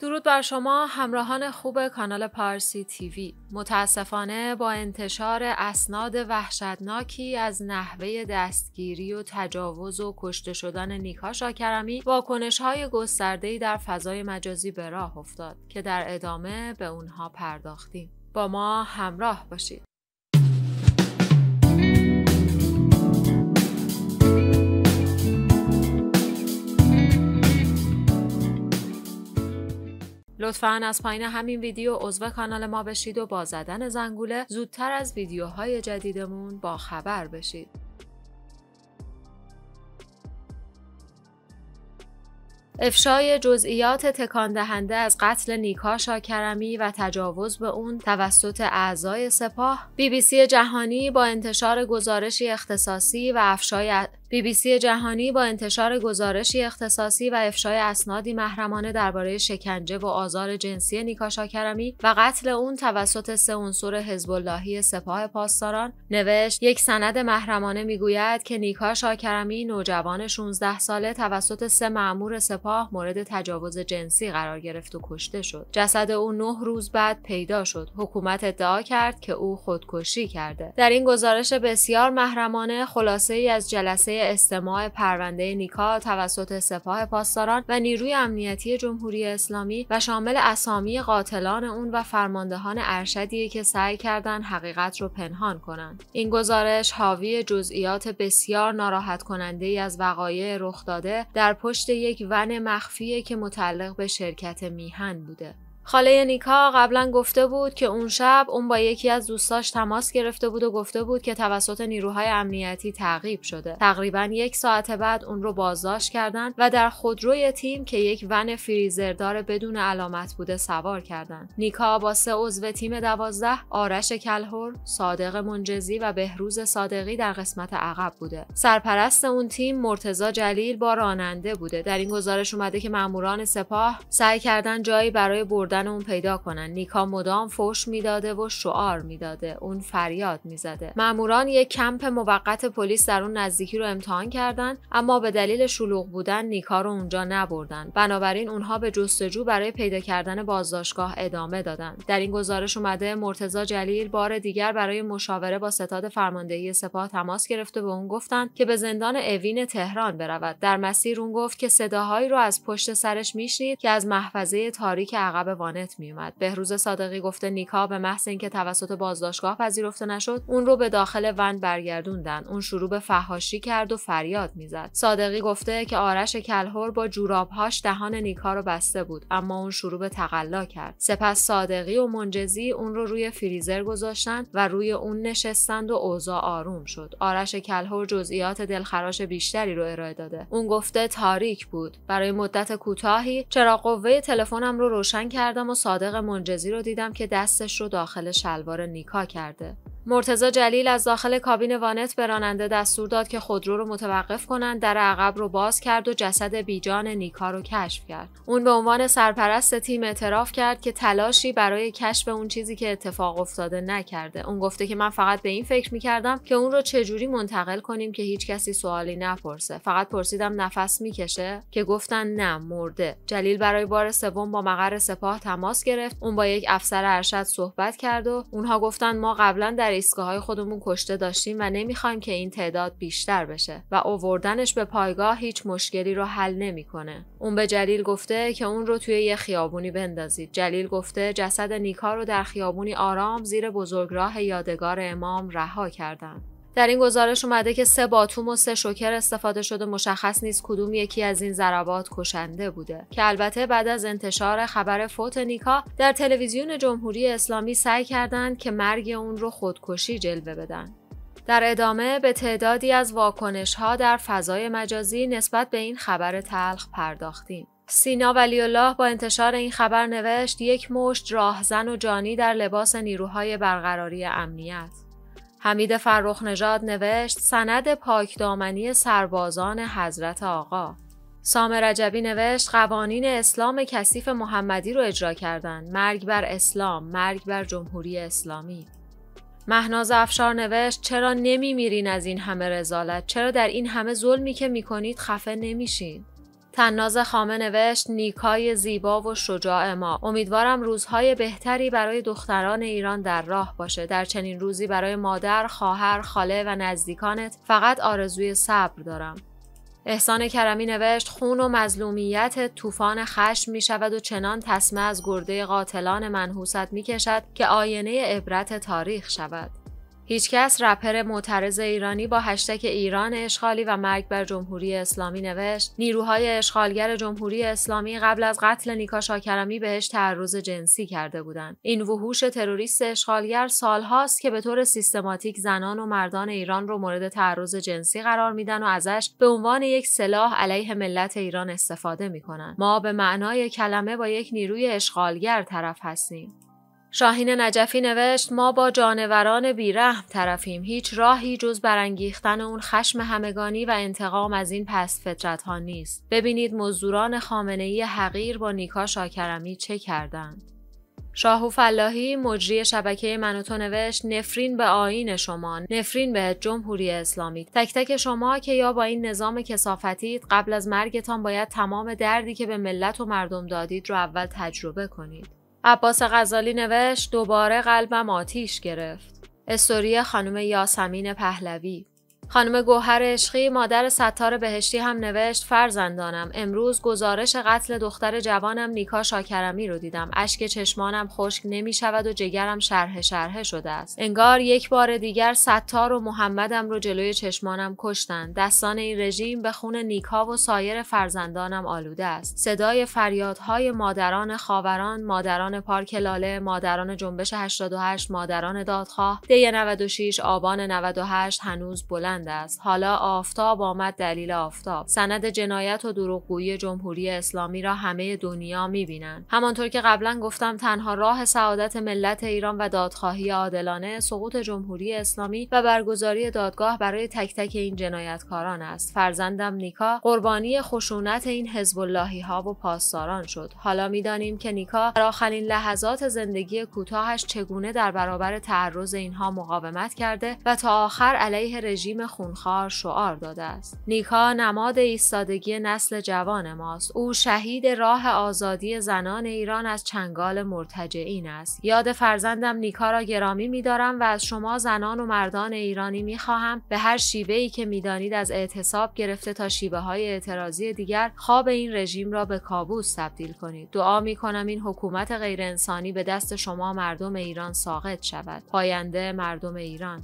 درود بر شما همراهان خوب کانال پارسی تیوی متاسفانه با انتشار اسناد وحشتناکی از نحوه دستگیری و تجاوز و کشته شدن نیکا شاکرمی واکنش های ای در فضای مجازی به راه افتاد که در ادامه به اونها پرداختیم با ما همراه باشید لطفا از پایین همین ویدیو عضو کانال ما بشید و با زدن زنگوله زودتر از ویدیوهای جدیدمون با خبر بشید. افشای جزئیات تکان دهنده از قتل نیکا شاکرمی و تجاوز به اون توسط اعضای سپاه بی بی سی جهانی با انتشار گزارشی اختصاصی و افشای سی جهانی با انتشار گزارشی اختصاصی و افشای اسنادی محرمانه درباره شکنجه و آزار جنسی نیکاشا کرمی و قتل اون توسط سه عنصر حزب سپاه پاسداران نوشت یک سند محرمانه میگوید که نیکاشا شاکرمی نوجوان 16 ساله توسط سه مأمور سپاه مورد تجاوز جنسی قرار گرفت و کشته شد جسد او نه روز بعد پیدا شد حکومت ادعا کرد که او خودکشی کرده در این گزارش بسیار محرمانه خلاصه ای از جلسه استماع پرونده نیکا توسط سپاه پاسداران و نیروی امنیتی جمهوری اسلامی و شامل اسامی قاتلان اون و فرماندهان ارشدی که سعی کردن حقیقت رو پنهان کنند. این گزارش حاوی جزئیات بسیار ناراحت کننده ای از وقایع رخ داده در پشت یک ون مخفیه که متعلق به شرکت میهن بوده. خاله نیکا قبلا گفته بود که اون شب اون با یکی از دوستاش تماس گرفته بود و گفته بود که توسط نیروهای امنیتی تعقیب شده. تقریبا یک ساعت بعد اون رو بازداشت کردند و در خودروی تیم که یک ون فریزردار بدون علامت بوده سوار کردند. نیکا با سه عضو تیم دوازده آرش کلهور، صادق منجزی و بهروز صادقی در قسمت عقب بوده. سرپرست اون تیم مرتزا جلیل با راننده بوده. در این گزارش اومده که ماموران سپاه سعی کردن جایی برای برد خوردن اون پیدا کنن نیکا مدام فوش میداده و شعار میداده اون فریاد میزده ماموران یک کمپ موقت پلیس در اون نزدیکی رو امتحان کردند، اما به دلیل شلوغ بودن نیکا رو اونجا نبردن بنابراین اونها به جستجو برای پیدا کردن بازداشتگاه ادامه دادن در این گزارش اومده مرتزا جلیل بار دیگر برای مشاوره با ستاد فرماندهی سپاه تماس گرفته و اون گفتند که به زندان اوین تهران برود در مسیر اون گفت که صداهایی رو از پشت سرش میشنید که از محفظه تاریک عقب وانت میومد بهروز صادقی گفته نیکا به محض اینکه توسط بازداشتگاه پذیرفته نشد اون رو به داخل ون برگردوندن اون شروع به فحاشی کرد و فریاد میزد صادقی گفته که آرش کلهور با جورابهاش دهان نیکا رو بسته بود اما اون شروع به تقلا کرد سپس صادقی و منجزی اون رو روی فریزر گذاشتن و روی اون نشستند و اوضاع آروم شد آرش کلهور جزئیات دلخراش بیشتری رو ارائه داده اون گفته تاریک بود برای مدت کوتاهی چرا قوه تلفنم رو روشن کرد کردم و صادق منجزی رو دیدم که دستش رو داخل شلوار نیکا کرده. مرتزا جلیل از داخل کابین وانت به راننده دستور داد که خودرو رو متوقف کنند در عقب رو باز کرد و جسد بیجان نیکا رو کشف کرد اون به عنوان سرپرست تیم اعتراف کرد که تلاشی برای کشف اون چیزی که اتفاق افتاده نکرده اون گفته که من فقط به این فکر میکردم که اون رو چجوری منتقل کنیم که هیچ کسی سوالی نپرسه فقط پرسیدم نفس میکشه که گفتن نه مرده جلیل برای بار سوم با مقر سپاه تماس گرفت اون با یک افسر ارشد صحبت کرد و اونها گفتن ما قبلا در ایستگاه های خودمون کشته داشتیم و نمیخوایم که این تعداد بیشتر بشه و اووردنش به پایگاه هیچ مشکلی رو حل نمیکنه. اون به جلیل گفته که اون رو توی یه خیابونی بندازید. جلیل گفته جسد نیکا رو در خیابونی آرام زیر بزرگراه یادگار امام رها کردن. در این گزارش اومده که سه باتوم و سه شوکر استفاده شده مشخص نیست کدوم یکی از این ضربات کشنده بوده که البته بعد از انتشار خبر فوت نیکا در تلویزیون جمهوری اسلامی سعی کردند که مرگ اون رو خودکشی جلوه بدن در ادامه به تعدادی از واکنش ها در فضای مجازی نسبت به این خبر تلخ پرداختیم. سینا ولی الله با انتشار این خبر نوشت یک مشت راهزن و جانی در لباس نیروهای برقراری امنیت. حمید فرخ نژاد نوشت سند پاکدامنی سربازان حضرت آقا سام رجبی نوشت قوانین اسلام کثیف محمدی رو اجرا کردن مرگ بر اسلام مرگ بر جمهوری اسلامی مهناز افشار نوشت چرا نمی میرین از این همه رزالت چرا در این همه ظلمی که میکنید خفه نمیشین تناز خامه نوشت نیکای زیبا و شجاع ما امیدوارم روزهای بهتری برای دختران ایران در راه باشه در چنین روزی برای مادر خواهر خاله و نزدیکانت فقط آرزوی صبر دارم احسان کرمی نوشت خون و مظلومیت طوفان خشم می شود و چنان تسمه از گرده قاتلان منحوست می کشد که آینه عبرت تاریخ شود. کس رپر معترض ایرانی با هشتک ایران اشغالی و مرگ بر جمهوری اسلامی نوشت نیروهای اشغالگر جمهوری اسلامی قبل از قتل نیکا شاکرمی بهش تعرض جنسی کرده بودند این وحوش تروریست اشغالگر سالهاست که به طور سیستماتیک زنان و مردان ایران رو مورد تعرض جنسی قرار میدن و ازش به عنوان یک سلاح علیه ملت ایران استفاده میکنن ما به معنای کلمه با یک نیروی اشغالگر طرف هستیم شاهین نجفی نوشت ما با جانوران بیرحم طرفیم هیچ راهی جز برانگیختن اون خشم همگانی و انتقام از این پس فطرت ها نیست ببینید مزدوران خامنه ای حقیر با نیکا شاکرمی چه کردند شاهو فلاحی مجری شبکه منوتو نوشت نفرین به آین شما نفرین به جمهوری اسلامی تک تک شما که یا با این نظام کسافتید قبل از مرگتان باید تمام دردی که به ملت و مردم دادید رو اول تجربه کنید عباس غزالی نوشت دوباره قلبم آتیش گرفت. استوری خانم یاسمین پهلوی خانم گوهر عشقی مادر ستار بهشتی هم نوشت فرزندانم امروز گزارش قتل دختر جوانم نیکا شاکرمی رو دیدم اشک چشمانم خشک نمی شود و جگرم شرح شرح شده است انگار یک بار دیگر ستار و محمدم رو جلوی چشمانم کشتن دستان این رژیم به خون نیکا و سایر فرزندانم آلوده است صدای فریادهای مادران خاوران مادران پارک لاله مادران جنبش 88 مادران دادخواه دی 96 آبان 98 هنوز بلند است حالا آفتاب آمد دلیل آفتاب سند جنایت و دروغگویی جمهوری اسلامی را همه دنیا میبینند همانطور که قبلا گفتم تنها راه سعادت ملت ایران و دادخواهی عادلانه سقوط جمهوری اسلامی و برگزاری دادگاه برای تک تک این جنایتکاران است فرزندم نیکا قربانی خشونت این حزب اللهی ها و پاسداران شد حالا میدانیم که نیکا در آخرین لحظات زندگی کوتاهش چگونه در برابر تعرض اینها مقاومت کرده و تا آخر علیه رژیم خونخوار شعار داده است نیکا نماد ایستادگی نسل جوان ماست او شهید راه آزادی زنان ایران از چنگال مرتجعین است یاد فرزندم نیکا را گرامی میدارم و از شما زنان و مردان ایرانی میخواهم به هر شیوه ای که میدانید از اعتصاب گرفته تا شیوه های اعتراضی دیگر خواب این رژیم را به کابوس تبدیل کنید دعا می کنم این حکومت غیرانسانی به دست شما مردم ایران ساقط شود پاینده مردم ایران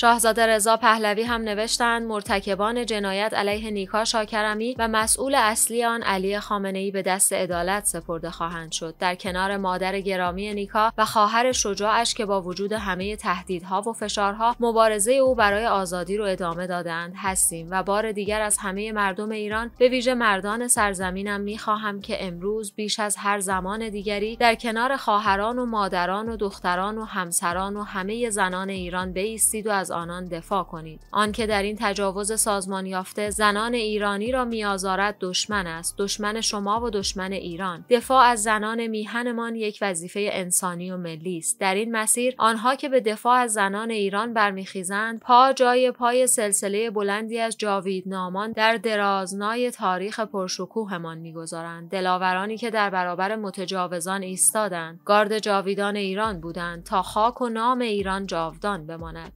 شاهزاده رضا پهلوی هم نوشتند مرتکبان جنایت علیه نیکا شاکرمی و مسئول اصلی آن علی خامنه ای به دست عدالت سپرده خواهند شد در کنار مادر گرامی نیکا و خواهر شجاعش که با وجود همه تهدیدها و فشارها مبارزه او برای آزادی رو ادامه دادند هستیم و بار دیگر از همه مردم ایران به ویژه مردان سرزمینم میخواهم که امروز بیش از هر زمان دیگری در کنار خواهران و مادران و دختران و همسران و همه زنان ایران بایستید و از از آنان دفاع کنید آنکه در این تجاوز سازمان یافته زنان ایرانی را میآزارد دشمن است دشمن شما و دشمن ایران دفاع از زنان میهنمان یک وظیفه انسانی و ملی است در این مسیر آنها که به دفاع از زنان ایران برمیخیزند پا جای پای سلسله بلندی از جاویدنامان در درازنای تاریخ پرشکوهمان میگذارند دلاورانی که در برابر متجاوزان ایستادند گارد جاویدان ایران بودند تا خاک و نام ایران جاودان بماند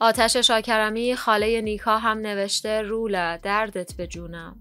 آتش شاکرمی خاله نیکا هم نوشته رولا دردت به جونم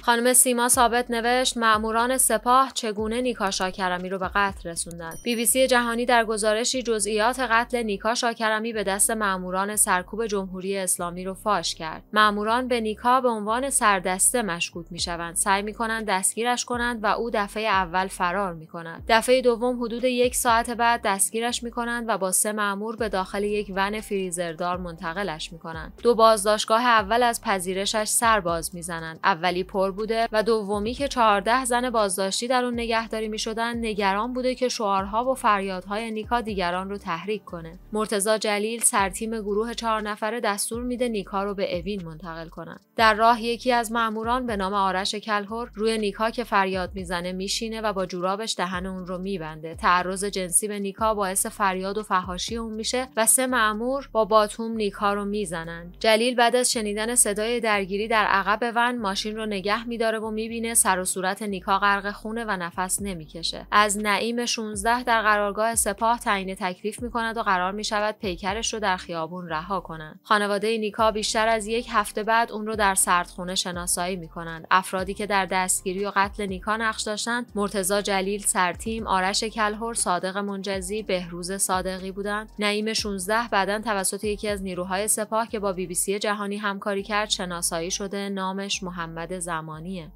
خانم سیما ثابت نوشت معموران سپاه چگونه نیکا شاکرمی رو به قتل رسوندند بی بی سی جهانی در گزارشی جزئیات قتل نیکا شاکرمی به دست معموران سرکوب جمهوری اسلامی رو فاش کرد معموران به نیکا به عنوان سردسته مشکوک میشوند سعی میکنند دستگیرش کنند و او دفعه اول فرار میکند دفعه دوم حدود یک ساعت بعد دستگیرش میکنند و با سه معمور به داخل یک ون فریزردار منتقلش میکنند دو بازداشتگاه اول از پذیرشش سر باز میزنند اولی پر بوده و دومی که 14 زن بازداشتی در اون نگهداری میشدن نگران بوده که شعارها و فریادهای نیکا دیگران رو تحریک کنه مرتزا جلیل سرتیم گروه چهار نفره دستور میده نیکا رو به اوین منتقل کنن در راه یکی از ماموران به نام آرش کلهور روی نیکا که فریاد میزنه میشینه و با جورابش دهن اون رو میبنده تعرض جنسی به نیکا باعث فریاد و فحاشی اون میشه و سه مامور با باتوم نیکا رو میزنن جلیل بعد از شنیدن صدای درگیری در عقب ون ماشین رو نگه نگه میداره و میبینه سر و صورت نیکا غرق خونه و نفس نمیکشه از نعیم 16 در قرارگاه سپاه تعیین تکلیف میکند و قرار میشود پیکرش رو در خیابون رها کنند خانواده نیکا بیشتر از یک هفته بعد اون رو در سردخونه شناسایی میکنند افرادی که در دستگیری و قتل نیکا نقش داشتند مرتزا جلیل سرتیم آرش کلهر صادق منجزی بهروز صادقی بودند نعیم 16 بعدا توسط یکی از نیروهای سپاه که با بیبیسی جهانی همکاری کرد شناسایی شده نامش محمد زمان زمانیه.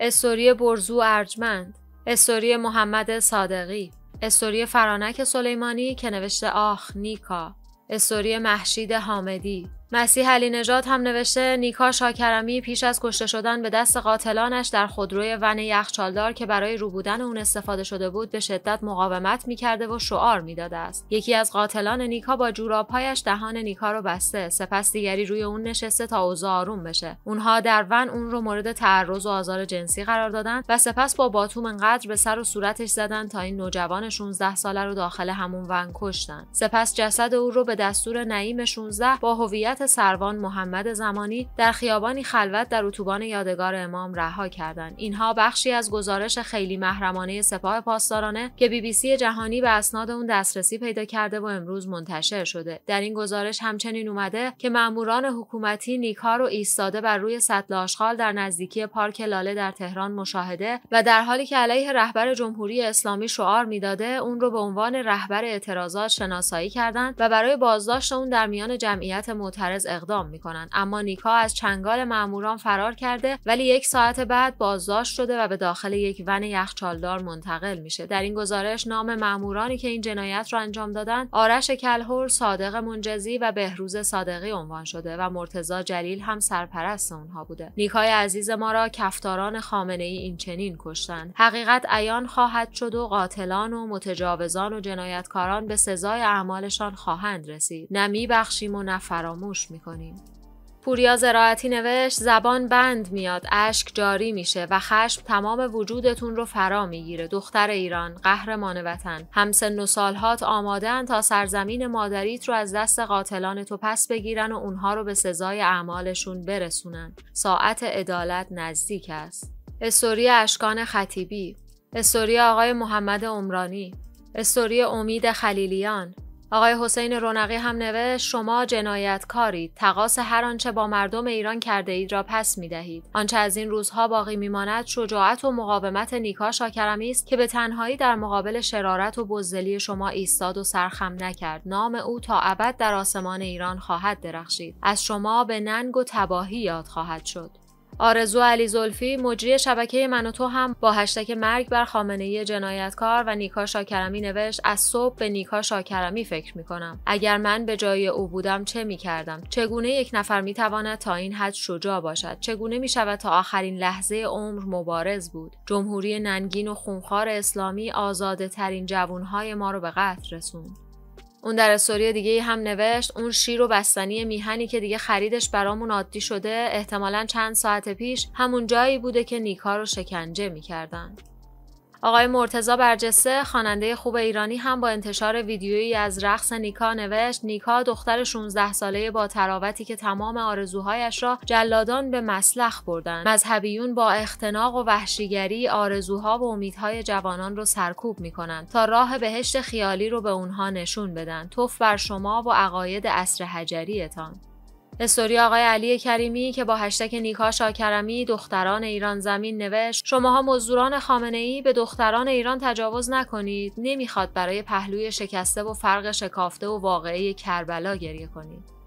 استوری برزو ارجمند، استوری محمد صادقی، استوری فرانک سلیمانی که نوشته آخ نیکا، استوری محشید حامدی، مسیح علی نجات هم نوشته نیکا شاکرمی پیش از کشته شدن به دست قاتلانش در خودروی ون یخچالدار که برای روبودن اون استفاده شده بود به شدت مقاومت کرده و شعار میداده است یکی از قاتلان نیکا با جورابهایش دهان نیکا رو بسته سپس دیگری روی اون نشسته تا اوضاع آروم بشه اونها در ون اون رو مورد تعرض و آزار جنسی قرار دادن و سپس با باتوم انقدر به سر و صورتش زدن تا این نوجوان 16 ساله رو داخل همون ون کشتن سپس جسد او رو به دستور نعیم 16 با هویت سروان محمد زمانی در خیابانی خلوت در اتوبان یادگار امام رها کردند اینها بخشی از گزارش خیلی محرمانه سپاه پاسدارانه که بی بی سی جهانی به اسناد اون دسترسی پیدا کرده و امروز منتشر شده در این گزارش همچنین اومده که ماموران حکومتی نیکار و ایستاده بر روی سطل آشغال در نزدیکی پارک لاله در تهران مشاهده و در حالی که علیه رهبر جمهوری اسلامی شعار میداده اون رو به عنوان رهبر اعتراضات شناسایی کردند و برای بازداشت اون در میان جمعیت معترض اقدام میکنند اما نیکا از چنگال ماموران فرار کرده ولی یک ساعت بعد بازداشت شده و به داخل یک ون یخچالدار منتقل میشه در این گزارش نام مامورانی که این جنایت را انجام دادن آرش کلهور صادق منجزی و بهروز صادقی عنوان شده و مرتزا جلیل هم سرپرست اونها بوده نیکای عزیز ما را کفتاران خامنه ای این چنین کشتند حقیقت عیان خواهد شد و قاتلان و متجاوزان و جنایتکاران به سزای اعمالشان خواهند رسید نه میبخشیم و نه گوش میکنیم. پوریا زراعتی نوشت زبان بند میاد اشک جاری میشه و خشم تمام وجودتون رو فرا میگیره دختر ایران قهرمان وطن همسن و سالهات آمادن تا سرزمین مادریت رو از دست قاتلان تو پس بگیرن و اونها رو به سزای اعمالشون برسونن ساعت عدالت نزدیک است استوری اشکان خطیبی استوری آقای محمد عمرانی استوری امید خلیلیان آقای حسین رونقی هم نوشت شما جنایتکارید تقاس هر آنچه با مردم ایران کرده اید را پس می دهید آنچه از این روزها باقی ماند شجاعت و مقاومت نیکا شاکرمی است که به تنهایی در مقابل شرارت و بزدلی شما ایستاد و سرخم نکرد نام او تا ابد در آسمان ایران خواهد درخشید از شما به ننگ و تباهی یاد خواهد شد آرزو علی زلفی مجری شبکه من و تو هم با هشتک مرگ بر خامنه جنایتکار و نیکا شاکرمی نوشت از صبح به نیکا شاکرمی فکر می کنم اگر من به جای او بودم چه می کردم چگونه یک نفر می تواند تا این حد شجاع باشد چگونه می شود تا آخرین لحظه عمر مبارز بود جمهوری ننگین و خونخوار اسلامی آزاده ترین جوانهای ما رو به قتل رسوند اون در استوری دیگه هم نوشت اون شیر و بستنی میهنی که دیگه خریدش برامون عادی شده احتمالا چند ساعت پیش همون جایی بوده که نیکا رو شکنجه میکردن آقای مرتزا برجسته خواننده خوب ایرانی هم با انتشار ویدیویی از رقص نیکا نوشت نیکا دختر 16 ساله با تراوتی که تمام آرزوهایش را جلادان به مسلخ بردند مذهبیون با اختناق و وحشیگری آرزوها و امیدهای جوانان را سرکوب می تا راه بهشت خیالی رو به اونها نشون بدن توف بر شما و عقاید اصر حجریتان استوری آقای علی کریمی که با هشتگ نیکا شاکرمی دختران ایران زمین نوشت شماها مزدوران خامنه ای به دختران ایران تجاوز نکنید نمیخواد برای پهلوی شکسته و فرق شکافته و واقعه کربلا گریه کنید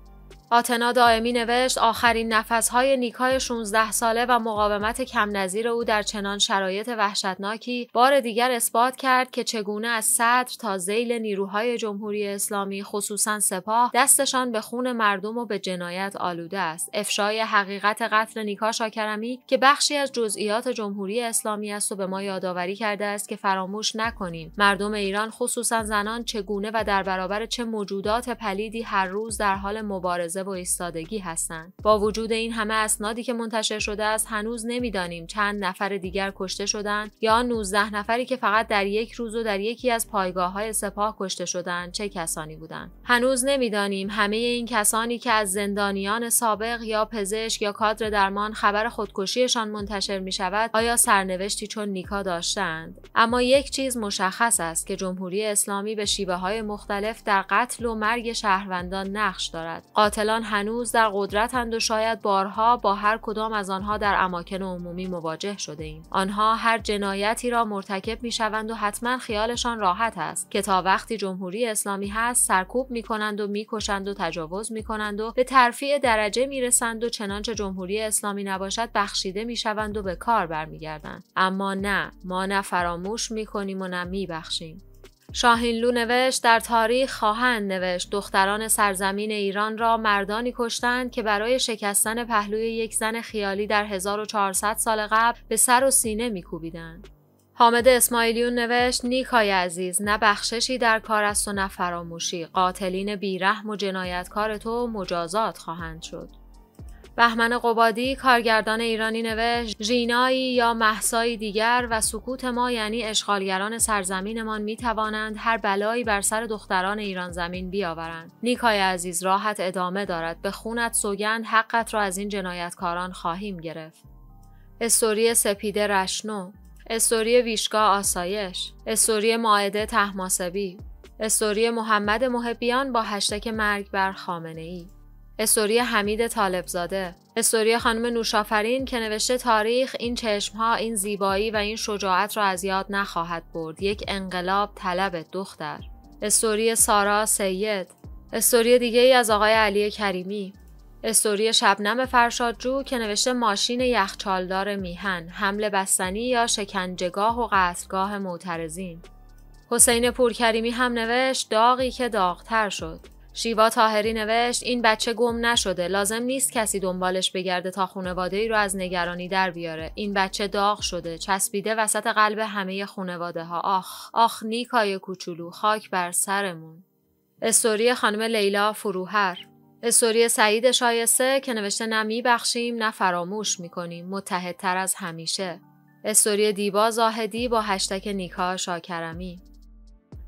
آتنا دائمی نوشت آخرین نفسهای نیکای 16 ساله و مقاومت کم نظیر او در چنان شرایط وحشتناکی بار دیگر اثبات کرد که چگونه از صدر تا زیل نیروهای جمهوری اسلامی خصوصا سپاه دستشان به خون مردم و به جنایت آلوده است افشای حقیقت قتل نیکا شاکرمی که بخشی از جزئیات جمهوری اسلامی است و به ما یادآوری کرده است که فراموش نکنیم مردم ایران خصوصا زنان چگونه و در برابر چه موجودات پلیدی هر روز در حال مبارزه و ایستادگی هستند با وجود این همه اسنادی که منتشر شده است هنوز نمیدانیم چند نفر دیگر کشته شدند یا 19 نفری که فقط در یک روز و در یکی از پایگاه های سپاه کشته شدند چه کسانی بودند هنوز نمیدانیم همه این کسانی که از زندانیان سابق یا پزشک یا کادر درمان خبر خودکشیشان منتشر می شود آیا سرنوشتی چون نیکا داشتند اما یک چیز مشخص است که جمهوری اسلامی به شیوه های مختلف در قتل و مرگ شهروندان نقش دارد قاتل هنوز در قدرتند و شاید بارها با هر کدام از آنها در اماکن عمومی مواجه شده ایم. آنها هر جنایتی را مرتکب می شوند و حتما خیالشان راحت است که تا وقتی جمهوری اسلامی هست سرکوب می کنند و می کشند و تجاوز می کنند و به ترفیع درجه می رسند و چنانچه جمهوری اسلامی نباشد بخشیده می شوند و به کار برمیگردند. اما نه ما نه فراموش می کنیم و نه می بخشیم. شاهینلو نوشت در تاریخ خواهند نوشت دختران سرزمین ایران را مردانی کشتند که برای شکستن پهلوی یک زن خیالی در 1400 سال قبل به سر و سینه میکوبیدند. حامد اسماعیلیون نوشت نیکای عزیز نه بخششی در کار است و نه فراموشی قاتلین بیرحم و جنایتکار تو مجازات خواهند شد بهمن قبادی کارگردان ایرانی نوشت ژینایی یا محسایی دیگر و سکوت ما یعنی اشغالگران سرزمینمان می توانند هر بلایی بر سر دختران ایران زمین بیاورند نیکای عزیز راحت ادامه دارد به خونت سوگند حقت را از این جنایتکاران خواهیم گرفت استوری سپیده رشنو استوری ویشگاه آسایش استوری ماعده تهماسبی استوری محمد محبیان با هشتک مرگ بر خامنه ای استوری حمید طالبزاده استوری خانم نوشافرین که نوشته تاریخ این چشمها این زیبایی و این شجاعت را از یاد نخواهد برد یک انقلاب طلب دختر استوری سارا سید استوری دیگه ای از آقای علی کریمی استوری شبنم فرشادجو که نوشته ماشین یخچالدار میهن حمل بستنی یا شکنجگاه و قصرگاه معترزین. حسین پورکریمی هم نوشت داغی که داغتر شد شیوا تاهری نوشت این بچه گم نشده لازم نیست کسی دنبالش بگرده تا خانواده ای رو از نگرانی در بیاره این بچه داغ شده چسبیده وسط قلب همه خانواده ها آخ آخ نیکای کوچولو خاک بر سرمون استوری خانم لیلا فروهر استوری سعید شایسته که نوشته نه میبخشیم نه فراموش میکنیم متحدتر از همیشه استوری دیبا زاهدی با هشتک نیکا شاکرمی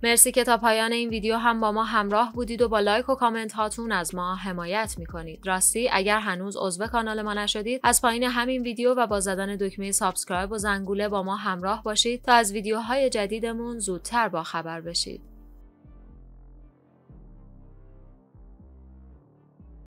مرسی که تا پایان این ویدیو هم با ما همراه بودید و با لایک و کامنت هاتون از ما حمایت میکنید راستی اگر هنوز عضو کانال ما نشدید از پایین همین ویدیو و با زدن دکمه سابسکرایب و زنگوله با ما همراه باشید تا از ویدیوهای جدیدمون زودتر با خبر بشید